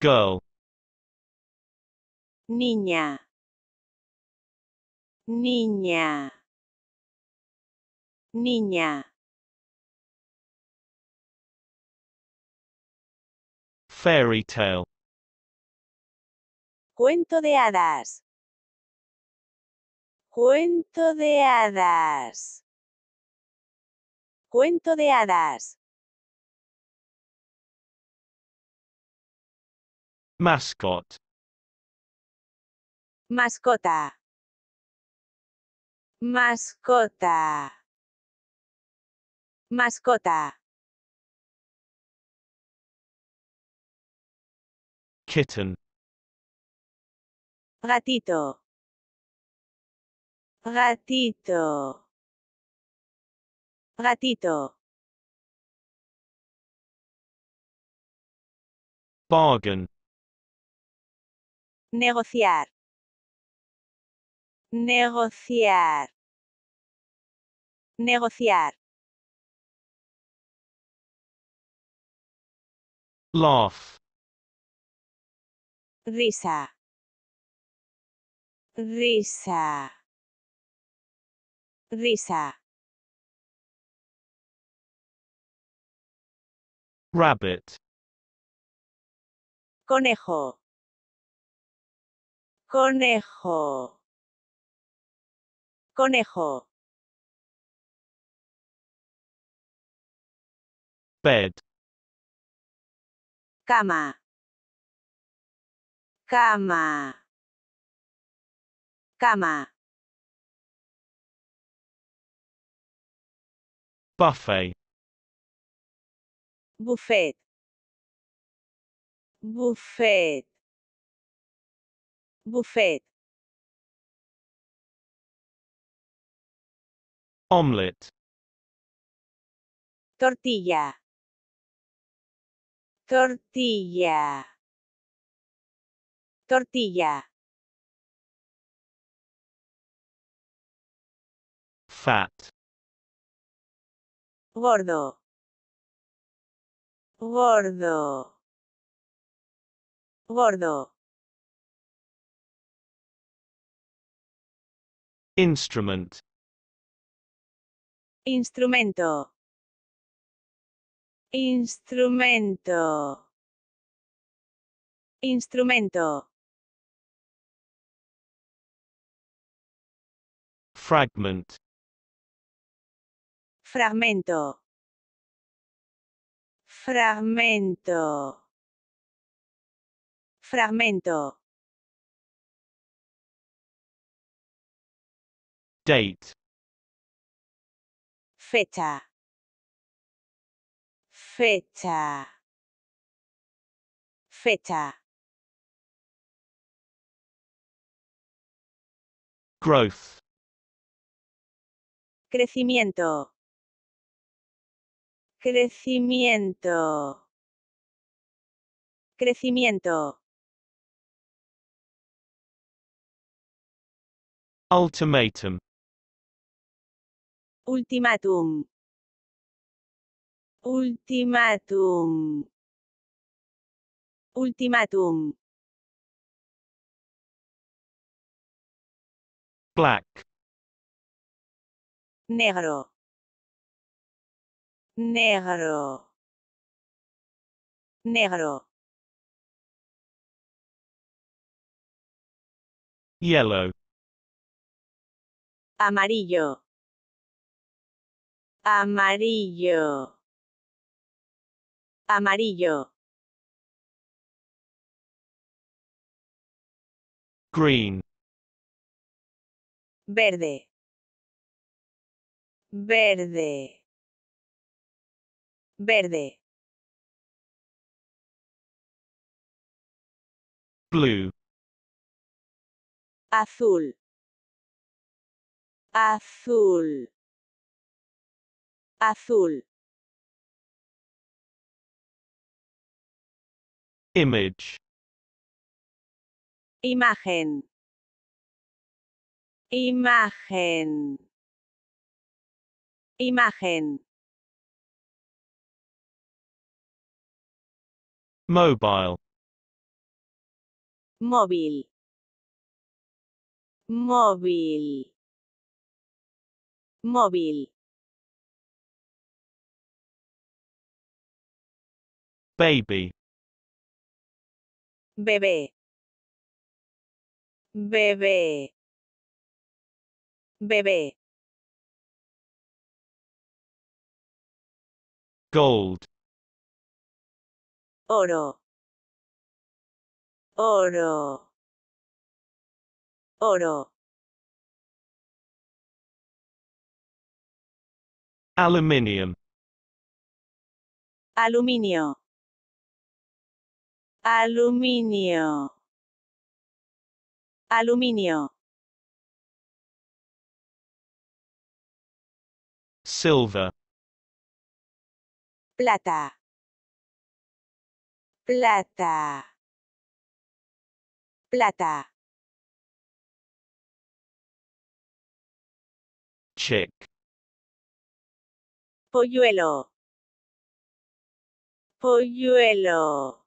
Girl. Niña. Niña. Niña. Fairy tale. Cuento de hadas. Cuento de hadas. Cuento de hadas. Mascot. Mascota. Mascota. Mascota. Kitten. Gatito. Gatito. Gatito. Bargain. Negociar. Negociar. Negociar. Laugh. Risa. Risa. Risa. Rabbit. Conejo. Conejo. Conejo. Bed. Cama. Cama. Cama. Buffet. Buffet. Buffet. Buffet. Omelette. Tortilla. Tortilla. Tortilla. Fat. Gordo. Gordo. Gordo. Instrument. Instrumento. Instrumento. Instrumento. Fragment. Fragmento. Fragmento. Fragmento. Date Fecha Fecha Fecha Growth Crecimiento Crecimiento Crecimiento Ultimatum Ultimátum. Ultimátum. Ultimátum. Black. Negro. Negro. Negro. Yellow. Amarillo. amarillo, amarillo, green, verde, verde, verde, blue, azul, azul Azul. Image. Imagen. Imagen. Imagen. Mobile. Móvil. Móvil. Móvil. baby bebé bebé bebé gold oro oro oro aluminium aluminio aluminio, aluminio, silver, plata, plata, plata. Chick. Polluelo. Polluelo.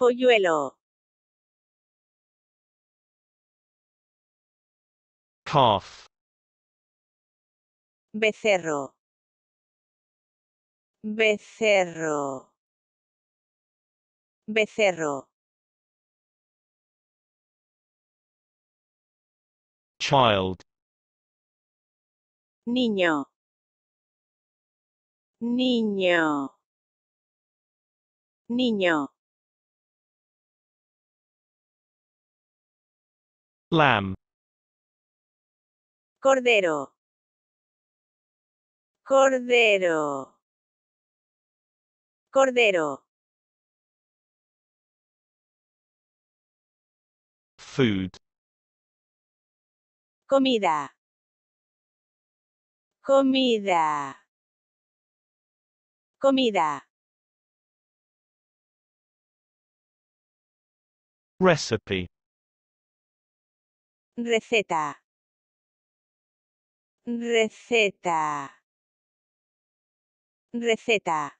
Polluelo. Calf. Becerro. Becerro. Becerro. Child. Niño. Niño. Niño. Lamb. Cordero. Cordero. Cordero. Food. Comida. Comida. Comida. Recipe Receta. Receta. Receta.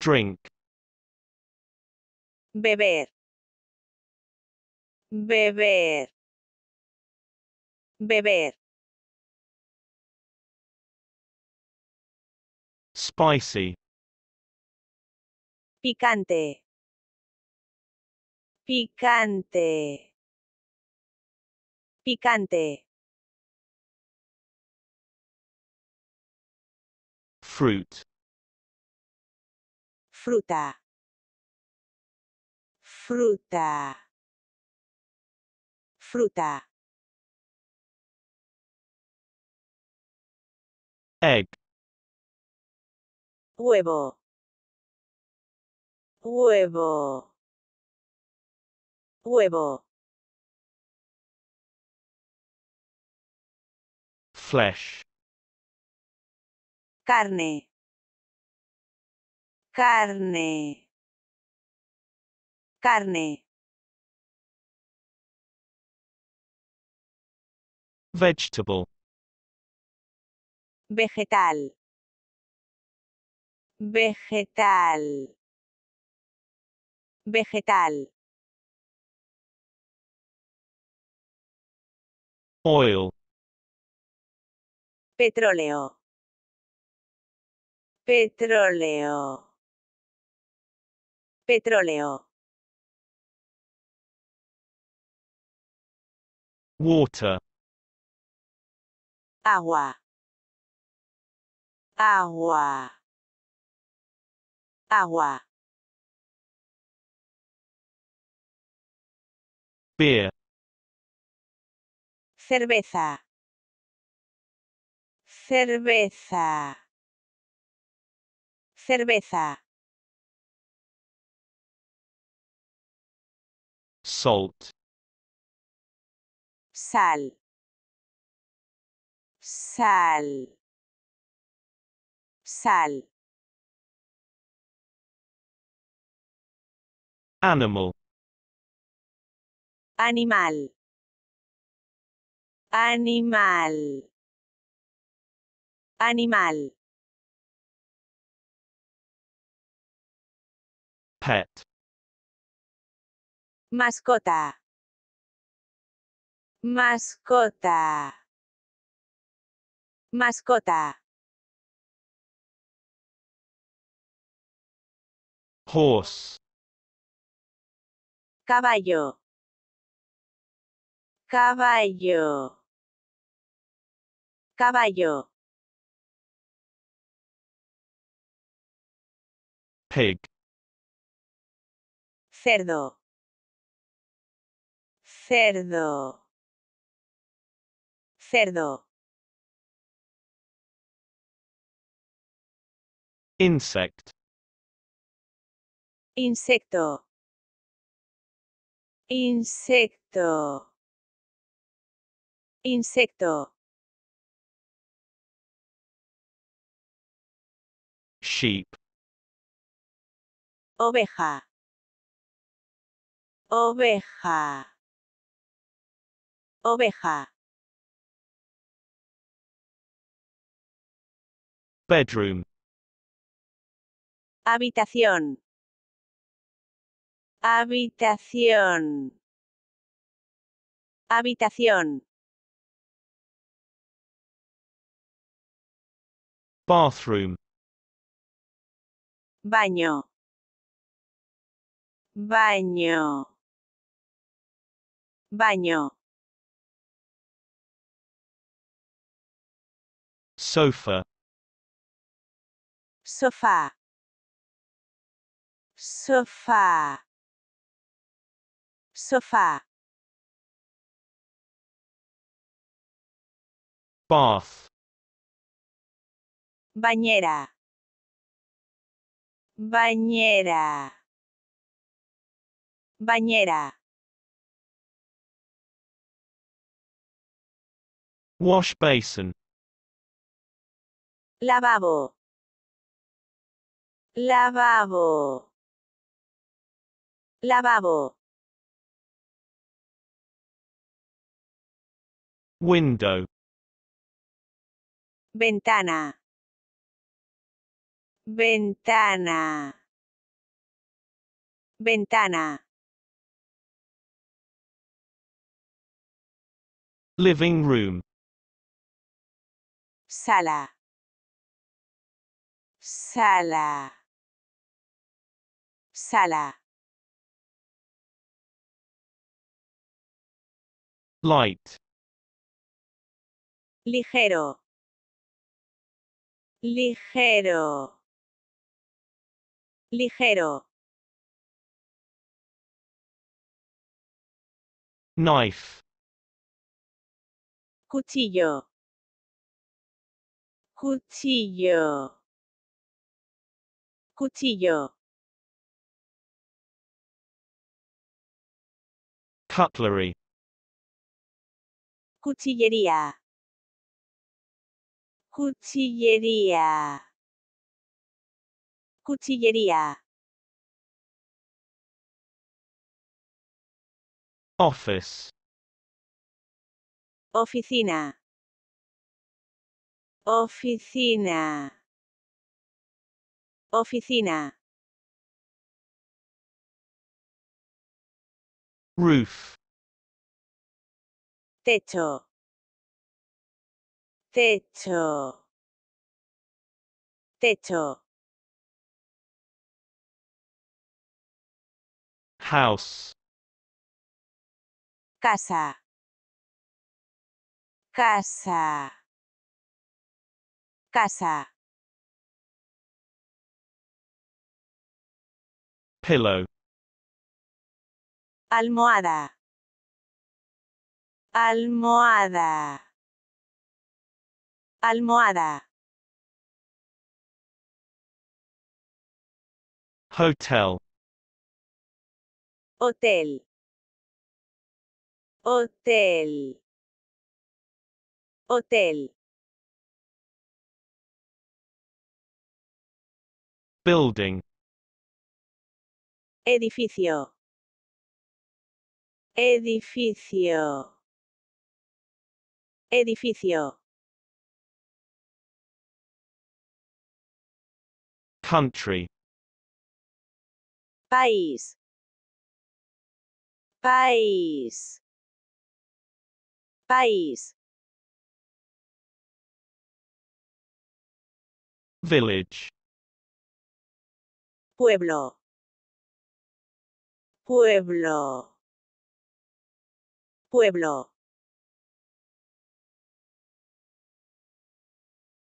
Drink. Beber. Beber. Beber. Spicy. Picante. Picante. Picante. Fruit. Fruta. Fruta. Fruta. Egg. Huevo. Huevo. Huevo. Flesh. Carne. Carne. Carne. Vegetable. Vegetal. Vegetal. Vegetal. Oil. Petróleo. Petróleo. Petróleo. Water. Agua. Agua. Agua. Beer. cerveza, cerveza, cerveza. Salt. Sal. Sal. Sal. Animal. Animal. Animal. Animal. Pet. Mascota. Mascota. Mascota. Horse. Caballo. Caballo. Caballo. Pig. Cerdo. Cerdo. Cerdo. Insect. Insecto. Insecto. Insecto. sheep oveja oveja oveja bedroom habitación habitación habitación bathroom baño, baño, baño. Sofa. Sofá. Sofá. Sofá. Bath. Bañera. Bañera. Bañera. Wash basin. Lavabo. Lavabo. Lavabo. Window. Ventana. Ventana. Ventana. Living room. Sala. Sala. Sala. Light. Ligero. Ligero. Ligero. Knife. Cuchillo. Cuchillo. Cuchillo. Cutlery. Cuchillería. Cuchillería. Cuchillería. Office. Oficina. Oficina. Oficina. Roof. Techo. Techo. Techo. House. Casa. Casa. Casa. Pillow. Almohada. Almohada. Almohada. Hotel Hotel. Hotel. Hotel. Building. Edificio. Edificio. Edificio. Country. País país, país, village, pueblo, pueblo, pueblo.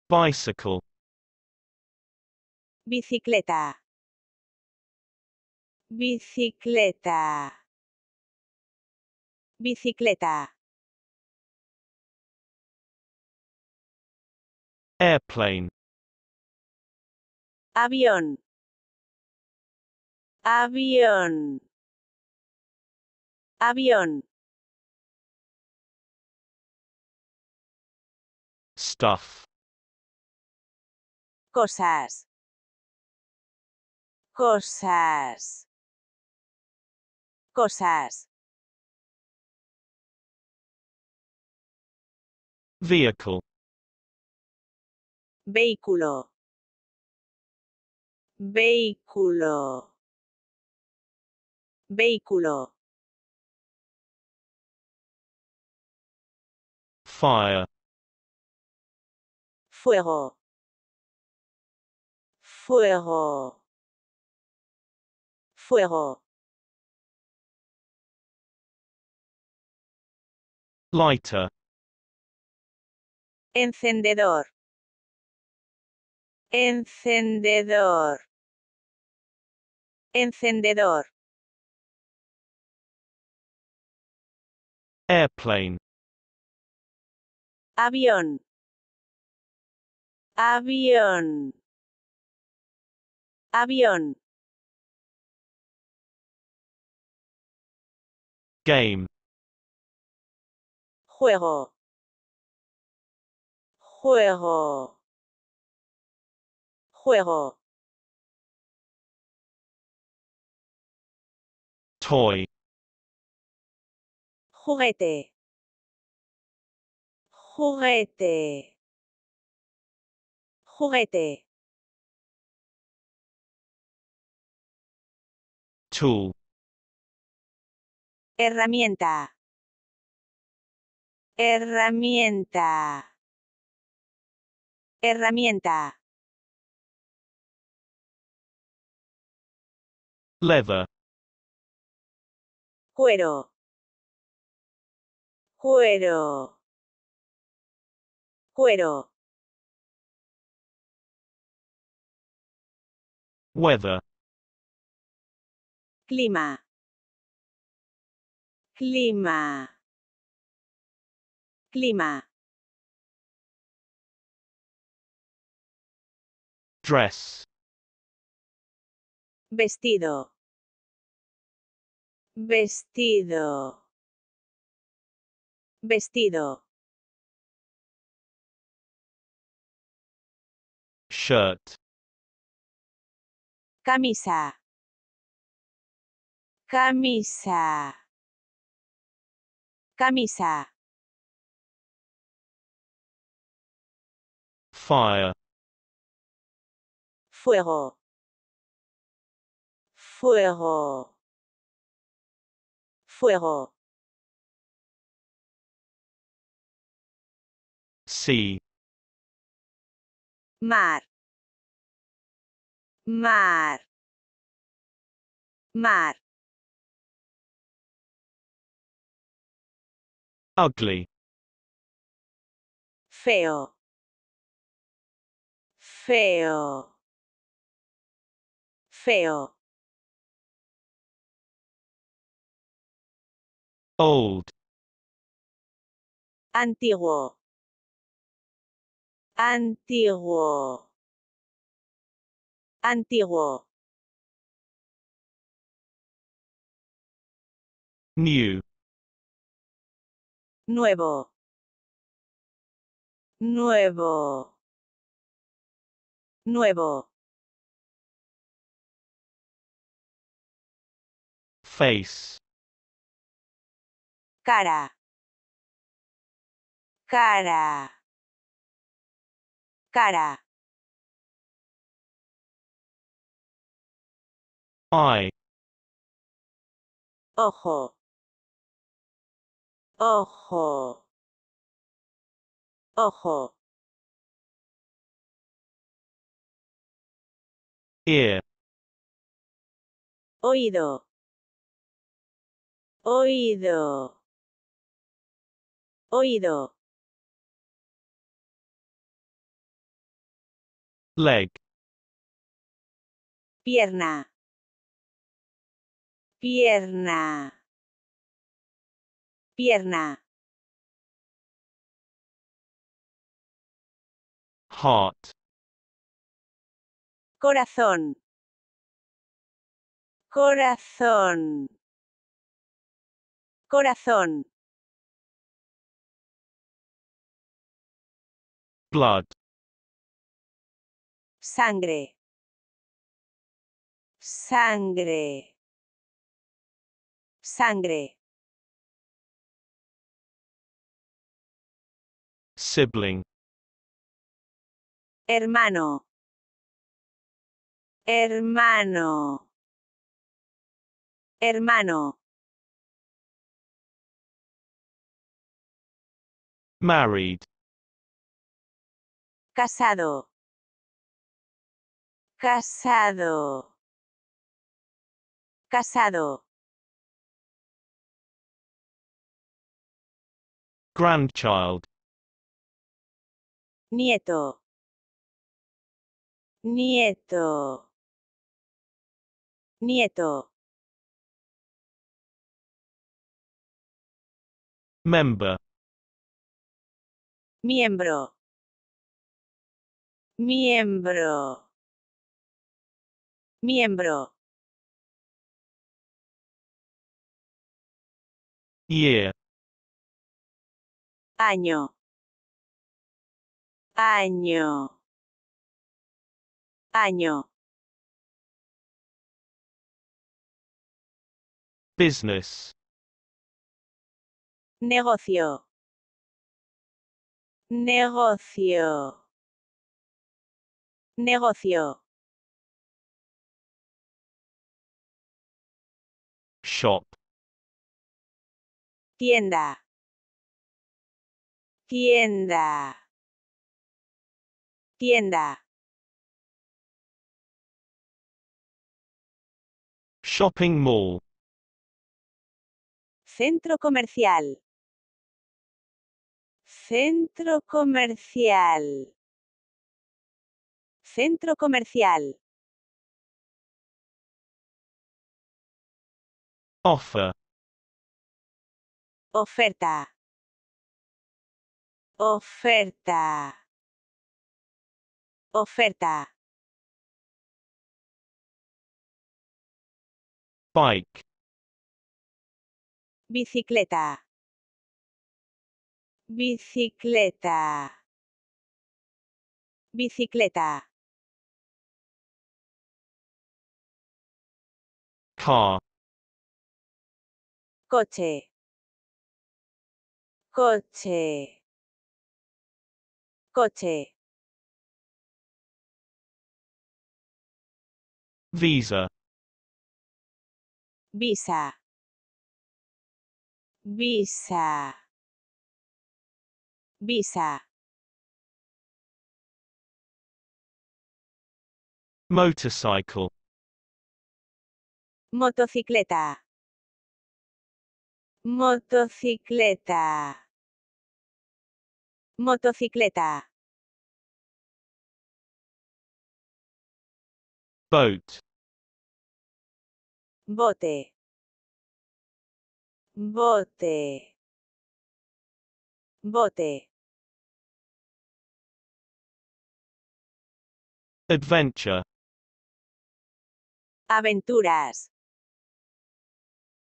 Bicycle. Bicicleta. Bicicleta. Bicicleta. Airplane. Avión. Avión. Avión. Stuff. Cosas. Cosas. Cosas. Vehicle. Vehículo. Vehículo. Vehículo. Fire. Fuego. Fuego. Fuego. Lighter. Encendedor. Encendedor. Encendedor. Airplane. Avión. Avión. Avión. Game. Juego juego, juego, toy, juguete, juguete, juguete, tool, herramienta, herramienta Herramienta. Leather. Cuero. Cuero. Cuero. Weather. Clima. Clima. Clima. Dress. Vestido. Vestido. Vestido. Shirt. Camisa. Camisa. Camisa. Fire fuego, fuego, fuego. Sea. Mar. Mar. Mar. Ugly. Feo. Feo. feo. Old. Antiguo. Antiguo. Antiguo. New. Nuevo. Nuevo. Nuevo. Face. Cara. Cara. Cara. Eye. Ojo. Ojo. Ojo. Ear. Oído. Oído. Oído. Leg. Pierna. Pierna. Pierna. Heart. Corazón. Corazón. Corazón. Blood. Sangre. Sangre. Sangre. Sibling. Hermano. Hermano. Hermano. Married. Casado. Casado. Casado. Grandchild. Nieto. Nieto. Nieto. Member Miembro. Miembro. Miembro. Year. Año. Año. Año. Business. Negocio. Negocio. Negocio. Shop. Tienda. Tienda. Tienda. Shopping mall. Centro comercial. Centro comercial. Centro comercial. Oferta. Oferta. Oferta. Bike. Bicicleta. Bicicleta. Bicicleta. Car. Coche. Coche. Coche. Visa. Visa. Visa. Visa Motorcycle Motocicleta Motocicleta Motocicleta Boat Bote Bote Bote Adventure. Aventuras.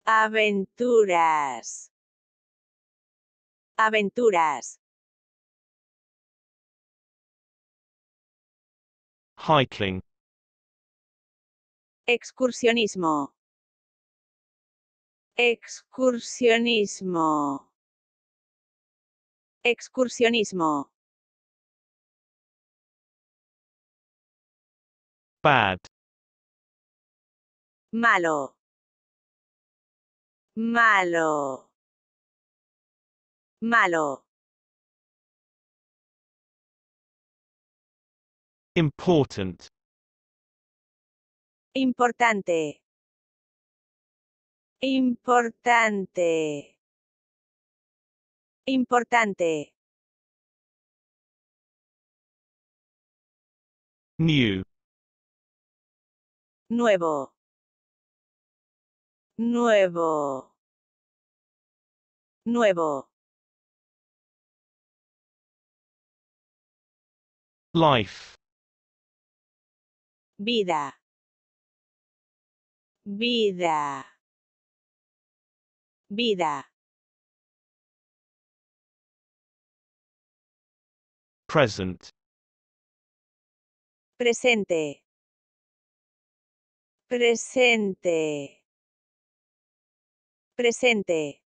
Aventuras. Aventuras. Hiking. Excursionismo. Excursionismo. Excursionismo. Bad. Malo. Malo. Malo. Important. Importante. Importante. Importante. New. nuevo, nuevo, nuevo. Life. Vida. Vida. Vida. Present. Presente. Presente. Presente.